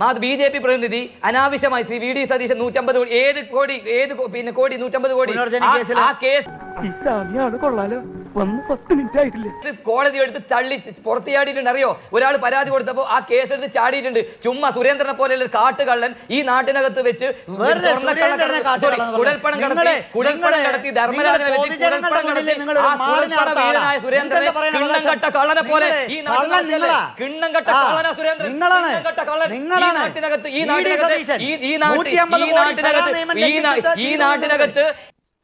മാത് B J P പ്രതിനിധി അനാവശ്യമായി ശ്രീ വി ഡി സതീശൻ നൂറ്റമ്പത് കോടി ഏത് കോടി ഏത് പിന്നെ കോടി നൂറ്റമ്പത് കോടി ആ കേസ് കോടതി എടുത്ത് തള്ളി പുറത്തു ചാടിയിട്ടുണ്ട് അറിയോ ഒരാൾ പരാതി കൊടുത്തപ്പോ ആ കേസ് എടുത്ത് ചാടിയിട്ടുണ്ട് ചുമ്മാ സുരേന്ദ്രനെ പോലെയുള്ള കാട്ടുകള്ളൻ ഈ നാട്ടിനകത്ത് വെച്ച് കടത്തി വെച്ച് സുരേന്ദ്രനെ കിണ്ണം കട്ട കള്ളനെ പോലെ ഈ കിണ്ണം കട്ട കള്ളന സുരേന്ദ്രൻ കിണ്ണം കട്ട കള്ളൻ ഈ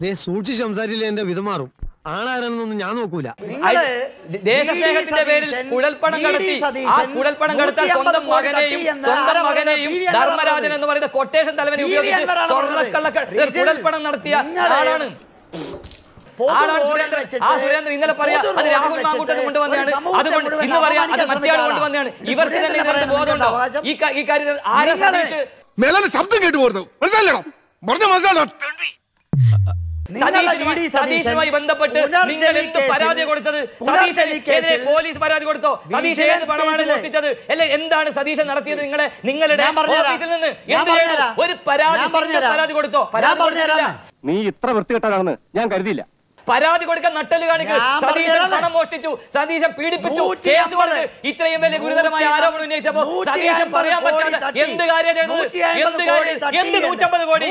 ഈ സൂക്ഷിച്ച് സംസാരിച്ചില്ല എന്റെ വിധമാറും ആളാരാണെന്നൊന്നും ഞാൻ നോക്കൂല ദേശസ്നേഹത്തിന്റെ പേരിൽ കുഴൽപ്പണം കടത്തി ആ കുഴൽപ്പണം എന്ന് തലവനെ ഉപയോഗിച്ച് നടത്തിയ ആളാണ് ആ ഇന്നലെ അത് രാഹുൽ അതുകൊണ്ട് പറയാ അത് ഇവർക്ക് തന്നെ ബോധമുണ്ടോ ഈ ഈ കാര്യത്തിൽ ശബ്ദം കേട്ട് പോരുന്നു മനസ്സിലല്ലോ പറഞ്ഞ മനസ്സിലാണോ സതീഷുമായി ബന്ധപ്പെട്ട് നിങ്ങൾ എന്ത് പരാതി കൊടുത്തത് പോലീസ് പരാതി കൊടുത്തോ സതീഷ് പണമാണ് മോഷ്ടിച്ചത് അല്ലെ എന്താണ് സതീശൻ നടത്തിയത് നിങ്ങളെ നിങ്ങളുടെ ഓഫീസിൽ നിന്ന് ഒരു പരാതി പരാതി കൊടുത്തോ പരാതി നീ ഇത്ര വൃത്തികെട്ടാണെന്ന് ഞാൻ കരുതിയില്ല പരാതി കൊടുക്കാൻ നട്ടല് കാണിക്കുക സതീശൻ പണം മോഷ്ടിച്ചു സതീശൻ പീഡിപ്പിച്ചു കേസ് കൊടുത്ത് ഇത്രയും വലിയ ഗുരുതരമായ ആരോപണം ഉന്നയിച്ചപ്പോ സതീശൻ പറയാൻ പറ്റാത്ത എന്ത് കാര്യം എന്ത് എന്ത് നൂറ്റമ്പത് കോടി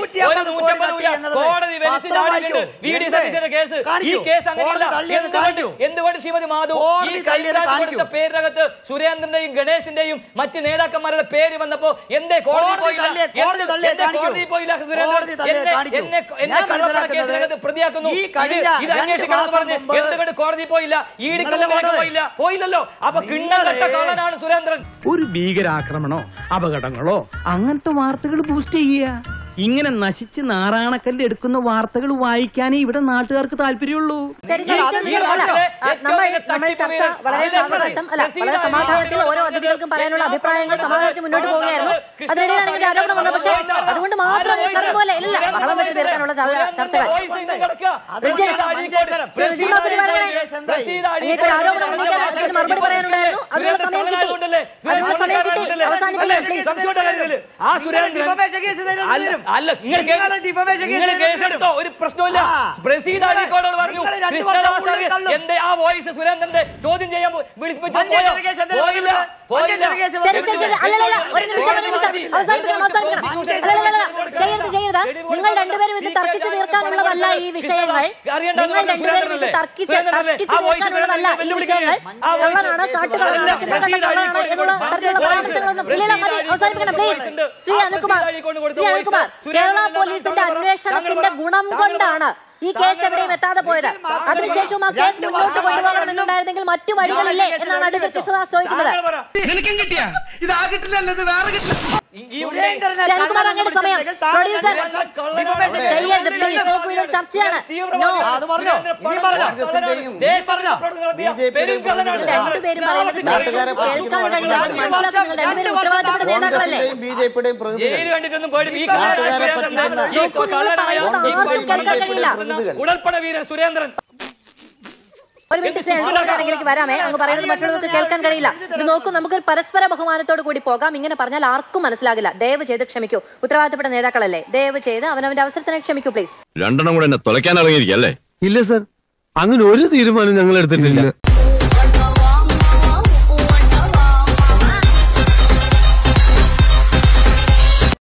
കോടതി വലിച്ചു സതീശന്റെ കേസ് ഈ കേസ് എന്തുകൊണ്ട് ശ്രീമതി മാധു ഈ കൊടുത്ത പേരിനകത്ത് സുരേന്ദ്രന്റെയും ഗണേശിന്റെയും മറ്റ് നേതാക്കന്മാരുടെ പേര് വന്നപ്പോ എന്തേ കോടതി പോയില്ല കോടതി പോയില്ല എന്നെ എന്നെ പ്രതിയാക്കുന്നു ഇത് അന്വേഷിക്കണം പറഞ്ഞ് എന്തുകൊണ്ട് കോടതി പോയില്ല ഈടിക്കലേക്ക് പോയില്ല പോയില്ലല്ലോ അപ്പൊ കിണ്ണകട്ട കള്ളനാണ് സുരേന്ദ്രൻ ഒരു ഭീകരാക്രമണോ അപകടങ്ങളോ അങ്ങനത്തെ വാർത്തകൾ ബൂസ്റ്റ് ചെയ്യുക ഇങ്ങനെ നശിച്ച് നാറാണക്കല്ല് എടുക്കുന്ന വാർത്തകൾ വായിക്കാനേ ഇവിടെ നാട്ടുകാർക്ക് താല്പര്യമുള്ളൂ സമാധാനത്തിൽ ഓരോ അതിഥികൾക്കും പറയാനുള്ള അഭിപ്രായങ്ങൾ മുന്നോട്ട് അതുകൊണ്ട് മാത്രം പോലെ ചർച്ചകൾ ഒരു ആ വോയിസ് സുരേന്ദ്രന്റെ ചോദ്യം ചെയ്യാൻ പോയില്ല നിങ്ങൾ രണ്ടുപേരും ഇത് തർക്കിച്ച് തീർക്കാനുള്ള തർക്കിക്കാനുള്ളതല്ല ഈ വിഷയങ്ങൾ നിങ്ങൾ രണ്ടുപേരും ഇത് തർക്കിച്ച് തർക്കിച്ച് നോക്കാനുള്ളതല്ല ഈ വിഷയങ്ങൾ കള്ളനാണ് കാട്ടുകള്ളനാണ് ശ്രീ അനുകുമാർ ശ്രീ അനുകുമാർ കേരള പോലീസിന്റെ അന്വേഷണത്തിന്റെ ഗുണം കൊണ്ടാണ് ഈ കേസ് എവിടെയും എത്താതെ പോയത് അതിനുശേഷം ആ കേസ് മുന്നോട്ട് കൊണ്ടുപോകണമെന്നുണ്ടായിരുന്നെങ്കിൽ മറ്റു വഴികളില്ലേ എന്നാണ് അടുത്ത കൃഷ്ണദാസ് ചോദിക്കുന്നത് പ്രൊഡ്യൂസർ ചർച്ചയാണ് പറയുന്നത് ഉടൽപ്പട വീരൻ സുരേന്ദ്രൻ ഒരു മിനിറ്റ് എനിക്ക് വരാമേ അങ്ങ് പറയുന്നത് മറ്റുള്ളവർക്ക് കേൾക്കാൻ കഴിയില്ല ഇത് നോക്കും നമുക്ക് പരസ്പര ബഹുമാനത്തോട് കൂടി പോകാം ഇങ്ങനെ പറഞ്ഞാൽ ആർക്കും മനസ്സിലാകില്ല ദയവ് ചെയ്ത് ക്ഷമിക്കൂ ഉത്തരവാദിത്തപ്പെട്ട നേതാക്കളല്ലേ ദയവ് ചെയ്ത് അവനവന്റെ അവസരത്തിനെ ക്ഷമിക്കൂ പ്ലീസ് രണ്ടെണ്ണം കൂടെ എന്നെ തുളയ്ക്കാൻ ഇറങ്ങിയിരിക്കല്ലേ ഇല്ല സർ അങ്ങനെ ഒരു തീരുമാനം ഞങ്ങൾ എടുത്തിട്ടില്ല